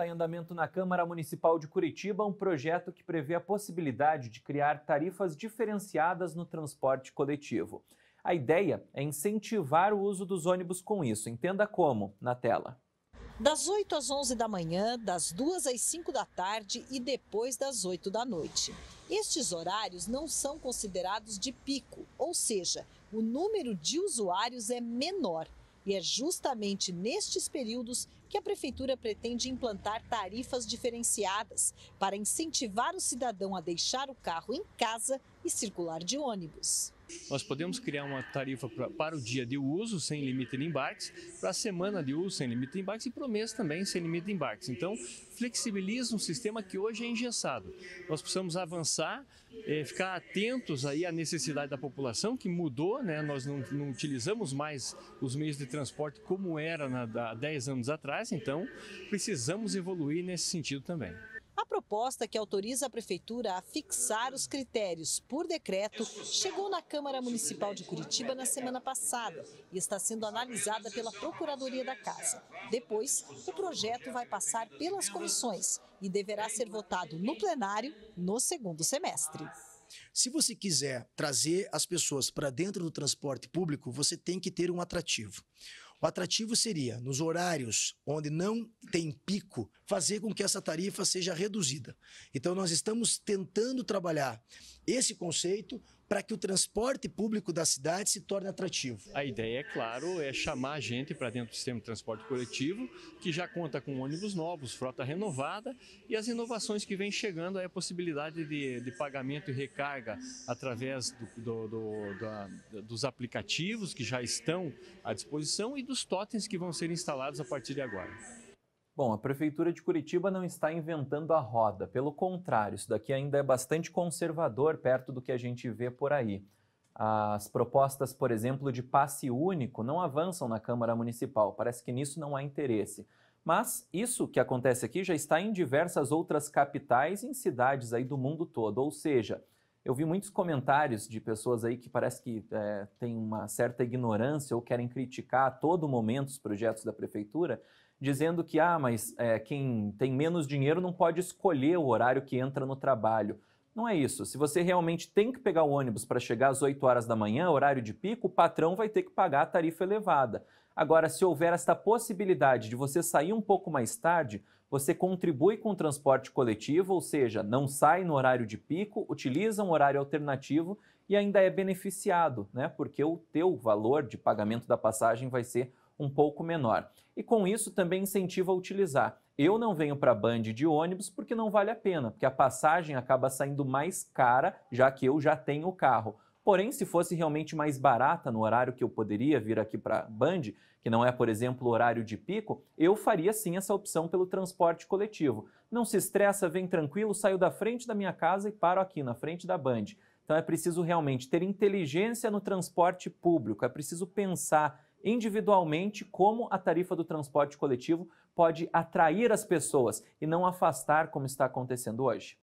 está em andamento na Câmara Municipal de Curitiba um projeto que prevê a possibilidade de criar tarifas diferenciadas no transporte coletivo. A ideia é incentivar o uso dos ônibus com isso. Entenda como na tela. Das 8 às 11 da manhã, das 2 às 5 da tarde e depois das 8 da noite. Estes horários não são considerados de pico, ou seja, o número de usuários é menor e é justamente nestes períodos que a Prefeitura pretende implantar tarifas diferenciadas para incentivar o cidadão a deixar o carro em casa e circular de ônibus. Nós podemos criar uma tarifa pra, para o dia de uso, sem limite de embarques, para a semana de uso, sem limite de embarques, e para o mês também, sem limite de embarques. Então, flexibiliza um sistema que hoje é engessado. Nós precisamos avançar, é, ficar atentos aí à necessidade da população, que mudou, né? nós não, não utilizamos mais os meios de transporte como era há 10 anos atrás, então precisamos evoluir nesse sentido também proposta que autoriza a Prefeitura a fixar os critérios por decreto chegou na Câmara Municipal de Curitiba na semana passada e está sendo analisada pela Procuradoria da Casa. Depois, o projeto vai passar pelas comissões e deverá ser votado no plenário no segundo semestre. Se você quiser trazer as pessoas para dentro do transporte público, você tem que ter um atrativo. O atrativo seria, nos horários onde não tem pico, fazer com que essa tarifa seja reduzida. Então, nós estamos tentando trabalhar esse conceito para que o transporte público da cidade se torne atrativo. A ideia, é claro, é chamar a gente para dentro do sistema de transporte coletivo, que já conta com ônibus novos, frota renovada e as inovações que vêm chegando é a possibilidade de, de, pagamento e recarga através do, do, do, da, dos aplicativos que já estão à disposição e dos totens que vão ser instalados a partir de agora. Bom, a Prefeitura de Curitiba não está inventando a roda. Pelo contrário, isso daqui ainda é bastante conservador perto do que a gente vê por aí. As propostas, por exemplo, de passe único não avançam na Câmara Municipal. Parece que nisso não há interesse. Mas isso que acontece aqui já está em diversas outras capitais e em cidades aí do mundo todo. Ou seja, eu vi muitos comentários de pessoas aí que parece que é, tem uma certa ignorância ou querem criticar a todo momento os projetos da prefeitura, dizendo que, ah, mas é, quem tem menos dinheiro não pode escolher o horário que entra no trabalho. Não é isso. Se você realmente tem que pegar o ônibus para chegar às 8 horas da manhã, horário de pico, o patrão vai ter que pagar a tarifa elevada. Agora, se houver esta possibilidade de você sair um pouco mais tarde, você contribui com o transporte coletivo, ou seja, não sai no horário de pico, utiliza um horário alternativo e ainda é beneficiado, né? Porque o teu valor de pagamento da passagem vai ser um pouco menor. E com isso também incentiva a utilizar. Eu não venho para a Band de ônibus porque não vale a pena, porque a passagem acaba saindo mais cara, já que eu já tenho o carro. Porém, se fosse realmente mais barata no horário que eu poderia vir aqui para Band, que não é, por exemplo, horário de pico, eu faria sim essa opção pelo transporte coletivo. Não se estressa, vem tranquilo, saio da frente da minha casa e paro aqui na frente da Band. Então é preciso realmente ter inteligência no transporte público, é preciso pensar individualmente como a tarifa do transporte coletivo pode atrair as pessoas e não afastar como está acontecendo hoje.